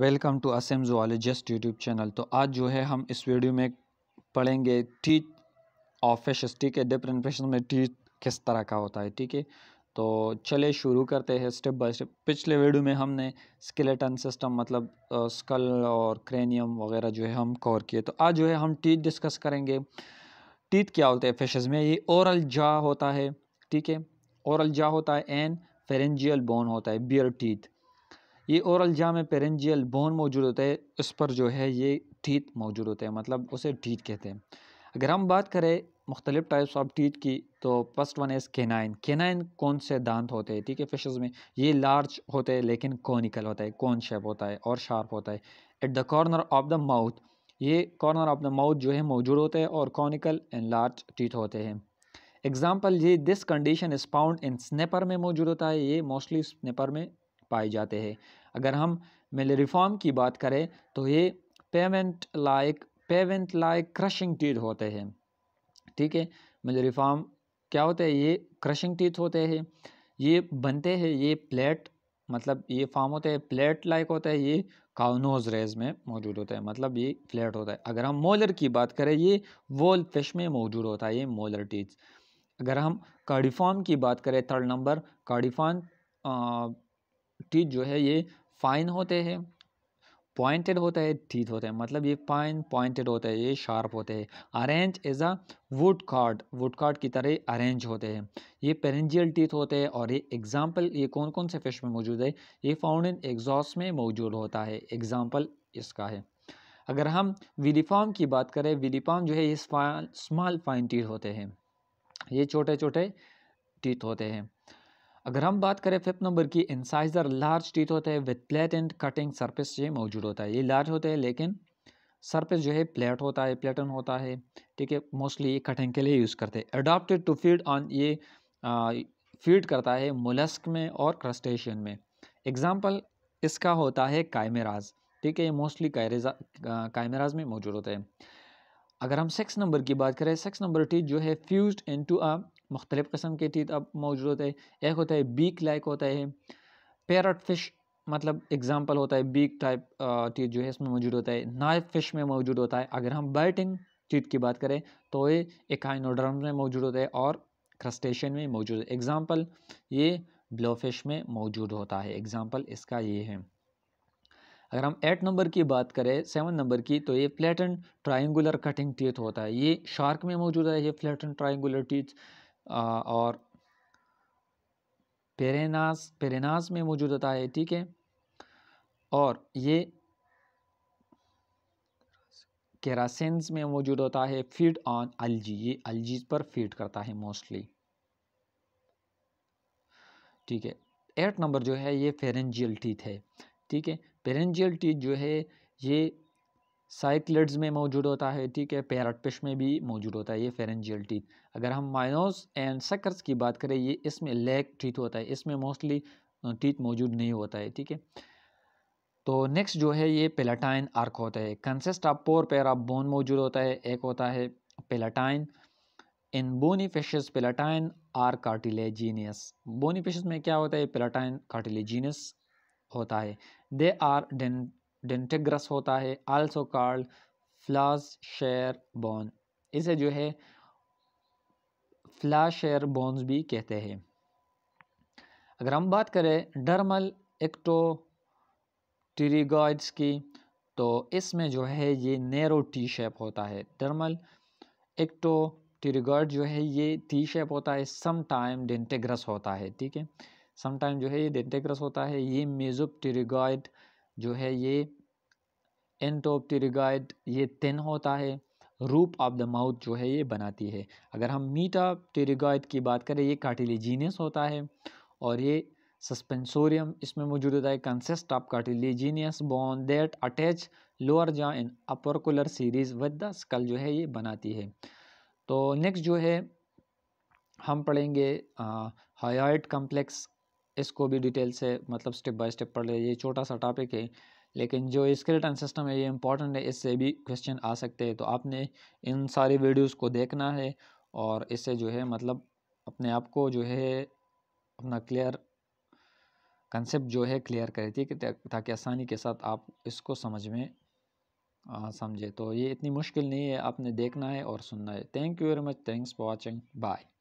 welcome to Assam zoologist YouTube channel तो आज जो है हम इस वीडियो में पढ़ेंगे टीथ ऑफ फिशेस ठीक है डिफरेंट फिश में टीथ किस तरह का होता है ठीक है तो चले शुरू करते हैं स्टेप बाय स्टेप पिछले वीडियो में हमने स्केलेटन सिस्टम मतलब स्कल और क्रेनियम वगैरह जो है हम कवर किए तो आज जो है हम टीथ डिस्कस करेंगे टीथ क्या होते हैं फिशेस में ये ओरल जा होता है ठीक है ओरल जा होता है एंड फेरेंजियल बोन होता है बियर टीथ ये औरल जाम पेरेंजियल बोन मौजूद होता है उस पर जो है ये टीथ मौजूद होते हैं मतलब उसे टीथ कहते हैं अगर हम बात करें मुख्तलिफ टाइप्स ऑफ टीथ की तो first one is canine canine कौन से दांत होते हैं ठीक है फिशेज में ये लार्ज होते हैं लेकिन कॉनिकल होता है कौन शेप होता है और शार्प होता है at the corner of the mouth ये कॉर्नर ऑफ द माउथ जो है मौजूद होते हैं और कॉनिकल एंड लार्ज टीथ होते हैं एग्ज़ाम्पल ये this condition is pound in snapper में मौजूद होता है ये मोस्टली स्नेपर में पाए जाते हैं अगर हम मेले रिफॉर्म की बात करें तो ये payment like payment like crushing teeth होते हैं ठीक है मेले रिफॉर्म क्या होते हैं ये क्रशिंग टीथ होते हैं ये बनते हैं ये प्लेट मतलब ये फॉर्म होते हैं प्लेट लाइक होता है ये काउनोज रेज में मौजूद होता है मतलब ये फ्लैट होता है अगर हम मोलर की बात करें ये वोल फिश में मौजूद होता है ये मोलर टीथ अगर हम कार्डिफॉर्म की बात करें थर्ड नंबर कार्डिफॉर्म टीथ जो है ये फाइन होते हैं पॉइंटेड होता है टीथ होते हैं मतलब ये फाइन पॉइंटेड होता है ये शार्प होते हैं arrange as a wood card wood card की तरह अरेंज होते हैं ये पेरेंजियल टीथ होते हैं और ये एग्जाम्पल ये कौन कौन से फिश में मौजूद है ये फाउंड इन एग्जॉस में मौजूद होता है एग्जाम्पल इसका है अगर हम विलीफाम की बात करें विलीफाम जो है ये स्मॉल फाइन टीथ होते हैं ये छोटे छोटे टीथ होते हैं अगर हम बात करें फिफ्थ नंबर की इंसाइजर लार्ज टीथ होते हैं with plate and cutting surface ये मौजूद होता है ये लार्ज होते हैं लेकिन सरफेस जो है प्लेट होता है प्लेटन होता है ठीक है मोस्टली ये कटिंग के लिए यूज़ करते हैं अडाप्टेड टू फीड ऑन ये फीड करता है मुलस्क में और क्रस्टेशन में एग्ज़ाम्पल इसका होता है कायमेराज ठीक है ये मोस्टली कायमराज कायमेराज में मौजूद होता है अगर हम सेक्स नंबर की बात करें सेक्स नंबर टीथ जो है फ्यूज इन टू अ मुख्तलिफ़ कस्म के तीत अब मौजूद होते हैं एक होता है बीक लाइक होता है पैरट फिश मतलब एग्ज़ाम्पल होता है बीक टाइप तीत जो है इसमें मौजूद होता है नाइफ फिश में मौजूद होता है अगर हम बाइटिंग टीथ की बात करें तो ये एकाइनोड्रम में मौजूद होता है और क्रस्टेशन में मौजूद है एग्ज़ाम्पल ये ब्लो फिश में मौजूद होता है एग्ज़ाम्पल इसका ये है अगर हम एट नंबर की बात करें सेवन नंबर की तो ये फ्लैटन ट्राइंगुलर कटिंग टीथ होता है ये शार्क में मौजूद है ये फ्लैटन ट्राइंगुलर टीथ और पेरेनास पेरेनास में मौजूद होता है ठीक है और ये केरासेंस में मौजूद होता है फीड ऑन अलजी ये अलजीज पर फीड करता है मोस्टली ठीक है एट नंबर जो है ये फेरेंजियल टीथ है ठीक है पेरेंजियल टीथ जो है ये साइक्लड्स में मौजूद होता है ठीक है पैरटपिश में भी मौजूद होता है ये फेरेंजियल टीथ अगर हम माइनोस एंड सकर्स की बात करें ये इसमें लेग टीथ होता है इसमें मोस्टली टीथ मौजूद नहीं होता है ठीक है तो नेक्स्ट जो है ये पेलाटाइन आर्क होता है consist of four pair of bone मौजूद होता है एक होता है palatine in bony fish palatine are cartilaginous bony fish में क्या होता है पेलाटाइन कार्टिलेजीनियस होता है दे आर डेंटेग्रस होता है also called ploughshare bone इसे जो है फ्लास शेयर बोन्स भी कहते हैं अगर हम बात करें डर्मल एक्टोटीरिगॉइड्स की तो इसमें जो है ये नेरो टी शेप होता है डर्मल एक्टोटीरिगॉइड जो है ये टी शेप होता है सम टाइम डेंटेग्रस होता है ठीक है सम टाइम जो है ये डेंटेग्रस होता है ये मेजुप मेजोपटीरिगॉइड जो है ये एंड ये तिन होता है रूप ऑफ द माउथ जो है ये बनाती है अगर हम मीटा ऑफ की बात करें ये कार्टिलेजीनियस होता है और ये सस्पेंसोरियम इसमें मौजूद होता है consist of cartilaginous bone that attach lower jaw in opercular series with the skull जो है ये बनाती है तो नेक्स्ट जो है हम पढ़ेंगे हाइट uh, कम्प्लेक्स इसको भी डिटेल से मतलब स्टेप बाय स्टेप पढ़ ले ये छोटा सा टॉपिक है लेकिन जो इसके रिटर्न सिस्टम है ये इंपॉर्टेंट है इससे भी क्वेश्चन आ सकते हैं तो आपने इन सारी वीडियोस को देखना है और इससे जो है मतलब अपने आप को जो है अपना क्लियर कंसेप्ट जो है क्लियर करे ठीक है ताकि आसानी के साथ आप इसको समझ में समझे तो ये इतनी मुश्किल नहीं है आपने देखना है और सुनना है thank you very much thanks for watching bye